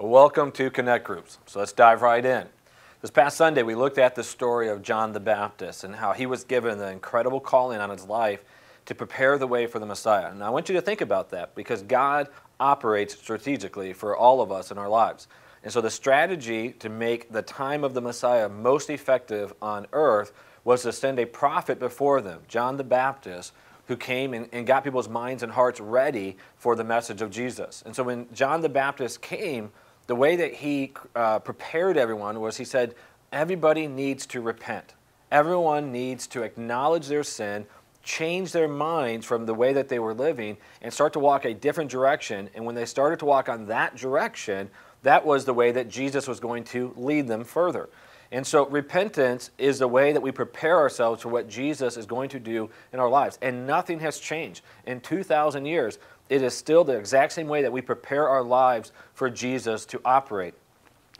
Well, welcome to Connect Groups. So let's dive right in. This past Sunday, we looked at the story of John the Baptist and how he was given the incredible calling on his life to prepare the way for the Messiah. And I want you to think about that because God operates strategically for all of us in our lives. And so the strategy to make the time of the Messiah most effective on earth was to send a prophet before them, John the Baptist, who came and, and, got people's minds and hearts ready for the message of Jesus. And so when John the Baptist came, the way that he uh, prepared everyone was he said, everybody needs to repent. Everyone needs to acknowledge their sin, change their minds from the way that they were living, and start to walk a different direction. And when they started to walk on that direction, that was the way that Jesus was going to lead them further. And so repentance is the way that we prepare ourselves for what Jesus is going to do in our lives. And nothing has changed. In 2,000 years, it is still the exact same way that we prepare our lives for Jesus to operate.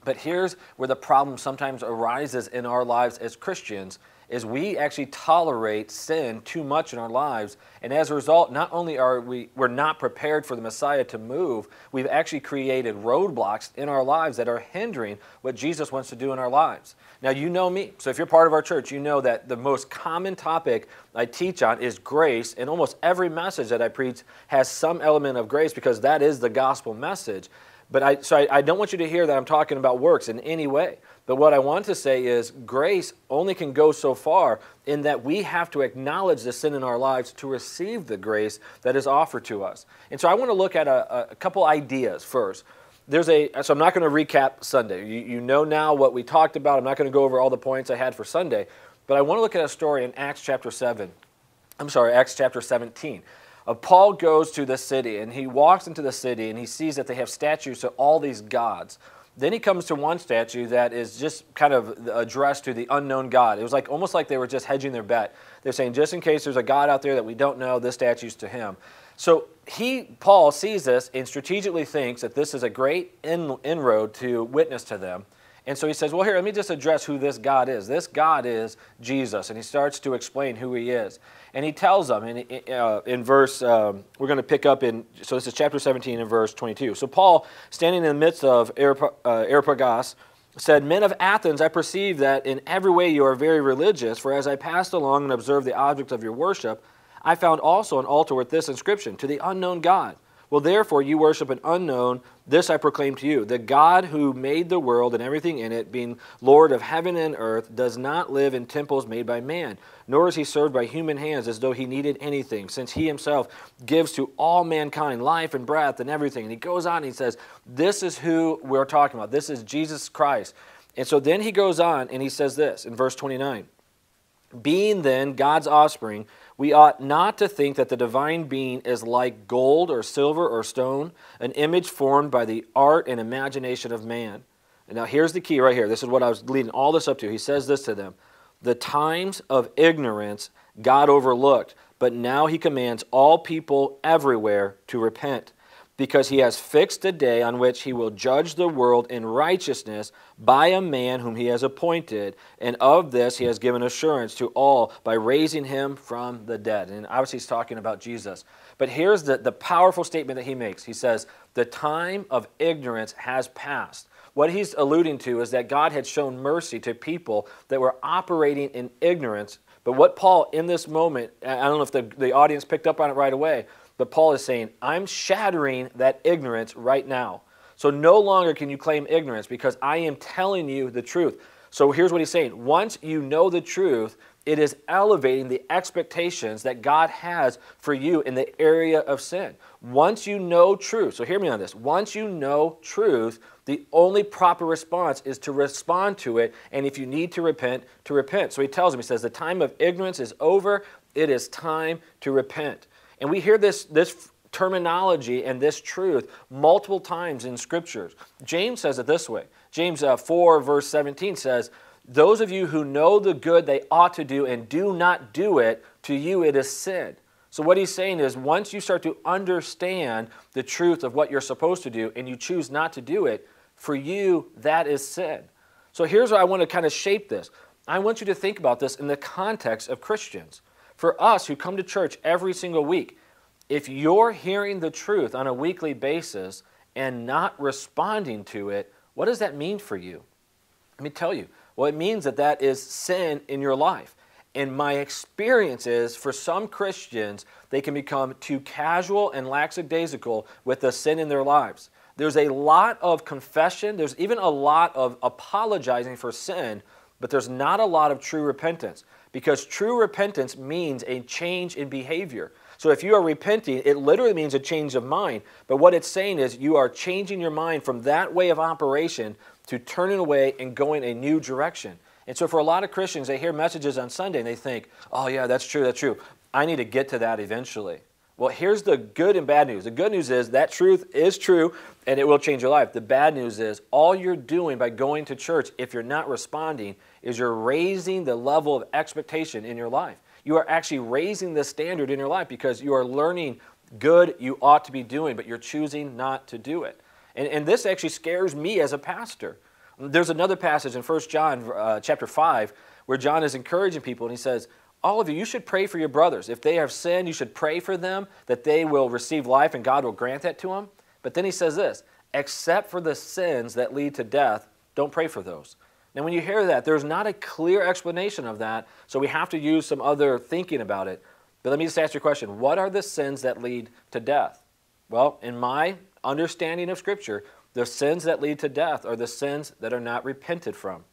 But here's where the problem sometimes arises in our lives as Christians is we actually tolerate sin too much in our lives. And as a result, not only are we we're not prepared for the Messiah to move, we've actually created roadblocks in our lives that are hindering what Jesus wants to do in our lives. Now you know me. So if you're part of our church, you know that the most common topic I teach on is grace, and almost every message that I preach has some element of grace because that is the gospel message. But I, so I, I don't want you to hear that I'm talking about works in any way. But what I want to say is grace only can go so far in that we have to acknowledge the sin in our lives to receive the grace that is offered to us. And so I want to look at a, a couple ideas first. There's a, so I'm not going to recap Sunday. You, you know now what we talked about. I'm not going to go over all the points I had for Sunday. But I want to look at a story in Acts chapter 7. I'm sorry, Acts chapter 17. Uh, Paul goes to the city and he walks into the city and he sees that they have statues to all these gods. Then he comes to one statue that is just kind of addressed to the unknown god. It was like almost like they were just hedging their bet. They're saying, just in case there's a god out there that we don't know, this statue's to him. So he, Paul, sees this and strategically thinks that this is a great in, inroad to witness to them. And so he says, Well, here, let me just address who this God is. This God is Jesus. And he starts to explain who he is. And he tells them in, uh, in verse, um, we're going to pick up in, so this is chapter 17 and verse 22. So Paul, standing in the midst of Arap uh, Areopagus, said, Men of Athens, I perceive that in every way you are very religious, for as I passed along and observed the objects of your worship, I found also an altar with this inscription To the unknown God. Well, therefore, you worship an unknown. This I proclaim to you the God who made the world and everything in it, being Lord of heaven and earth, does not live in temples made by man, nor is he served by human hands as though he needed anything, since he himself gives to all mankind life and breath and everything. And he goes on and he says, This is who we're talking about. This is Jesus Christ. And so then he goes on and he says this in verse 29. Being then God's offspring, we ought not to think that the divine being is like gold or silver or stone, an image formed by the art and imagination of man. And now here's the key right here. This is what I was leading all this up to. He says this to them The times of ignorance God overlooked, but now he commands all people everywhere to repent because he has fixed a day on which he will judge the world in righteousness by a man whom he has appointed. And of this he has given assurance to all by raising him from the dead. And obviously, he's talking about Jesus. But here's the, the powerful statement that he makes He says, The time of ignorance has passed. What he's alluding to is that God had shown mercy to people that were operating in ignorance. But what Paul in this moment, I don't know if the, the audience picked up on it right away, but Paul is saying, I'm shattering that ignorance right now. So no longer can you claim ignorance because I am telling you the truth. So here's what he's saying once you know the truth, it is elevating the expectations that God has for you in the area of sin. Once you know truth, so hear me on this. Once you know truth, the only proper response is to respond to it, and if you need to repent, to repent. So he tells him, he says, The time of ignorance is over, it is time to repent. And we hear this, this terminology and this truth multiple times in scriptures. James says it this way James uh, 4, verse 17 says, Those of you who know the good they ought to do and do not do it, to you it is sin. So, what he's saying is, once you start to understand the truth of what you're supposed to do and you choose not to do it, for you, that is sin. So, here's where I want to kind of shape this. I want you to think about this in the context of Christians for us who come to church every single week, if you're hearing the truth on a weekly basis and not responding to it, what does that mean for you? Let me tell you. Well, it means that that is sin in your life. And my experience is for some Christians, they can become too casual and lackadaisical with the sin in their lives. There's a lot of confession, there's even a lot of apologizing for sin, but there's not a lot of true repentance because true repentance means a change in behavior. So if you are repenting, it literally means a change of mind. But what it's saying is you are changing your mind from that way of operation to turning away and going a new direction. And so for a lot of Christians, they hear messages on Sunday and they think, oh, yeah, that's true, that's true. I need to get to that eventually. Well, here's the good and bad news. The good news is that truth is true and it will change your life. The bad news is all you're doing by going to church, if you're not responding, is you're raising the level of expectation in your life. You are actually raising the standard in your life because you are learning good you ought to be doing, but you're choosing not to do it. And, and this actually scares me as a pastor. There's another passage in 1 John uh, chapter 5 where John is encouraging people and he says, all of you, you should pray for your brothers. If they have sinned, you should pray for them that they will receive life and God will grant that to them. But then he says this except for the sins that lead to death, don't pray for those. Now, when you hear that, there's not a clear explanation of that, so we have to use some other thinking about it. But let me just ask you a question What are the sins that lead to death? Well, in my understanding of Scripture, the sins that lead to death are the sins that are not repented from.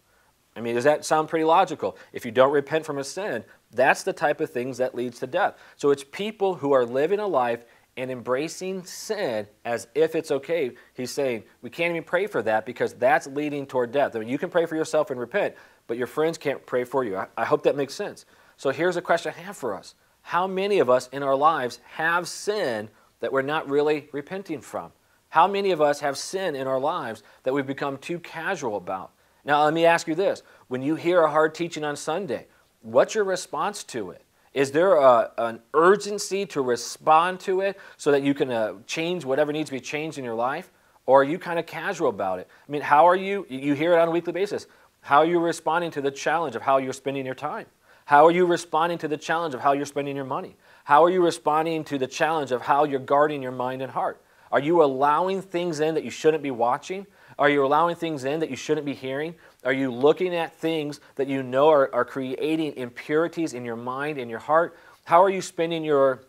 I mean, does that sound pretty logical? If you don't repent from a sin, that's the type of things that leads to death. So it's people who are living a life and embracing sin as if it's okay. He's saying we can't even pray for that because that's leading toward death. I mean, you can pray for yourself and repent, but your friends can't pray for you. I, I hope that makes sense. So here's a question I have for us How many of us in our lives have sin that we're not really repenting from? How many of us have sin in our lives that we've become too casual about? Now, let me ask you this when you hear a hard teaching on Sunday, what's your response to it? Is there a, an urgency to respond to it so that you can uh, change whatever needs to be changed in your life? Or are you kind of casual about it? I mean, how are you? You hear it on a weekly basis. How are you responding to the challenge of how you're spending your time? How are you responding to the challenge of how you're spending your money? How are you responding to the challenge of how you're guarding your mind and heart? Are you allowing things in that you shouldn't be watching? Are you allowing things in that you shouldn't be hearing? Are you looking at things that you know are, are creating impurities in your mind, in your heart? How are you spending your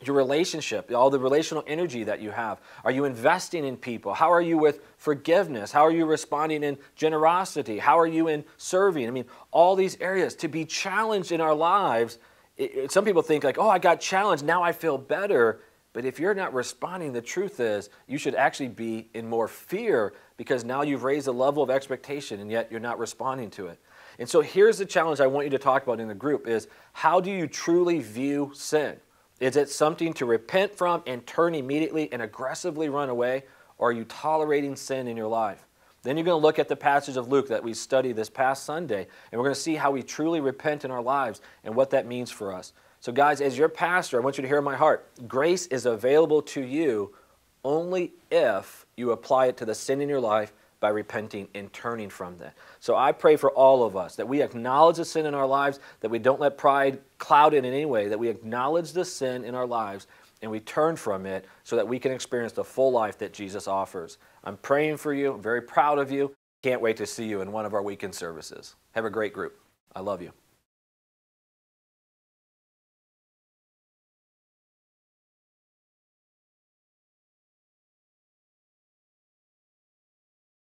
your relationship, all the relational energy that you have? Are you investing in people? How are you with forgiveness? How are you responding in generosity? How are you in serving? I mean, all these areas to be challenged in our lives. It, it, some people think like, oh, I got challenged. Now I feel better. But if you're not responding, the truth is you should actually be in more fear because now you've raised a level of expectation and yet you're not responding to it. And so here's the challenge I want you to talk about in the group is how do you truly view sin? Is it something to repent from and turn immediately and aggressively run away? Or are you tolerating sin in your life? Then you're going to look at the passage of Luke that we studied this past Sunday, and we're going to see how we truly repent in our lives and what that means for us. So, guys, as your pastor, I want you to hear my heart. Grace is available to you only if you apply it to the sin in your life by repenting and turning from that. So I pray for all of us that we acknowledge the sin in our lives, that we don't let pride cloud it in any way, that we acknowledge the sin in our lives and we turn from it so that we can experience the full life that Jesus offers. I'm praying for you. I'm very proud of you. Can't wait to see you in one of our weekend services. Have a great group. I love you.